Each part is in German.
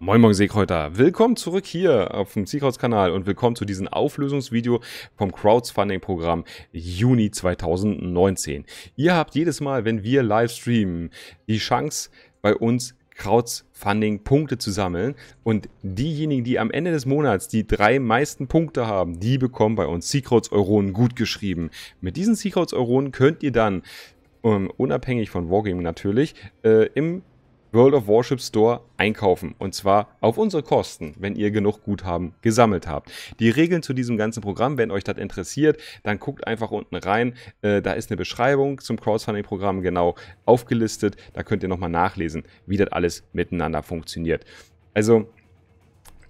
Moin Moin Seekräuter, willkommen zurück hier auf dem seekrauts kanal und willkommen zu diesem Auflösungsvideo vom Crowdfunding-Programm Juni 2019. Ihr habt jedes Mal, wenn wir live streamen, die Chance, bei uns Crowdfunding Punkte zu sammeln. Und diejenigen, die am Ende des Monats die drei meisten Punkte haben, die bekommen bei uns Secrets Euronen gut geschrieben. Mit diesen Secrets Euronen könnt ihr dann um, ähm, unabhängig von Wargaming natürlich, äh, im World of Warship Store einkaufen. Und zwar auf unsere Kosten, wenn ihr genug Guthaben gesammelt habt. Die Regeln zu diesem ganzen Programm, wenn euch das interessiert, dann guckt einfach unten rein. Äh, da ist eine Beschreibung zum Crowdfunding-Programm genau aufgelistet. Da könnt ihr nochmal nachlesen, wie das alles miteinander funktioniert. Also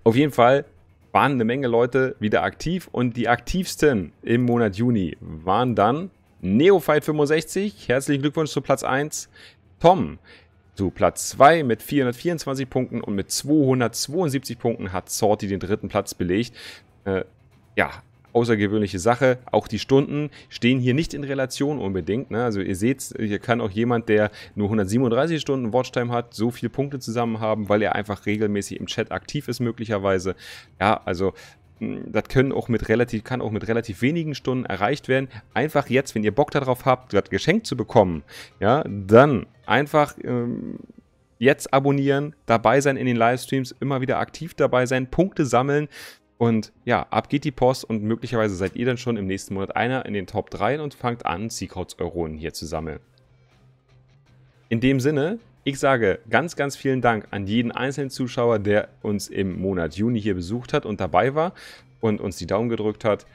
auf jeden Fall waren eine Menge Leute wieder aktiv und die aktivsten im Monat Juni waren dann Neophyte65, herzlichen Glückwunsch zu Platz 1, Tom, zu Platz 2 mit 424 Punkten und mit 272 Punkten hat Sorti den dritten Platz belegt. Äh, ja, außergewöhnliche Sache. Auch die Stunden stehen hier nicht in Relation unbedingt. Ne? Also ihr seht, hier kann auch jemand, der nur 137 Stunden Watchtime hat, so viele Punkte zusammen haben, weil er einfach regelmäßig im Chat aktiv ist möglicherweise. Ja, also hm, das können auch mit relativ, kann auch mit relativ wenigen Stunden erreicht werden. Einfach jetzt, wenn ihr Bock darauf habt, das Geschenk zu bekommen, ja, dann einfach ähm, jetzt abonnieren, dabei sein in den Livestreams, immer wieder aktiv dabei sein, Punkte sammeln. Und ja, ab geht die Post und möglicherweise seid ihr dann schon im nächsten Monat einer in den Top 3 und fangt an, Seacouts Euronen hier zu sammeln. In dem Sinne, ich sage ganz, ganz vielen Dank an jeden einzelnen Zuschauer, der uns im Monat Juni hier besucht hat und dabei war und uns die Daumen gedrückt hat.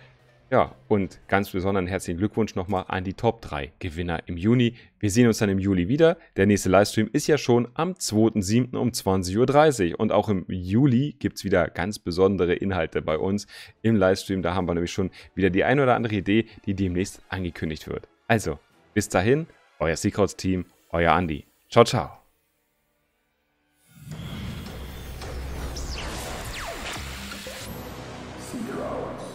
Ja, und ganz besonderen herzlichen Glückwunsch nochmal an die Top 3 Gewinner im Juni. Wir sehen uns dann im Juli wieder. Der nächste Livestream ist ja schon am 2.7. um 20.30 Uhr. Und auch im Juli gibt es wieder ganz besondere Inhalte bei uns im Livestream. Da haben wir nämlich schon wieder die ein oder andere Idee, die demnächst angekündigt wird. Also, bis dahin, euer Secrets-Team, euer Andi. Ciao, ciao. zero.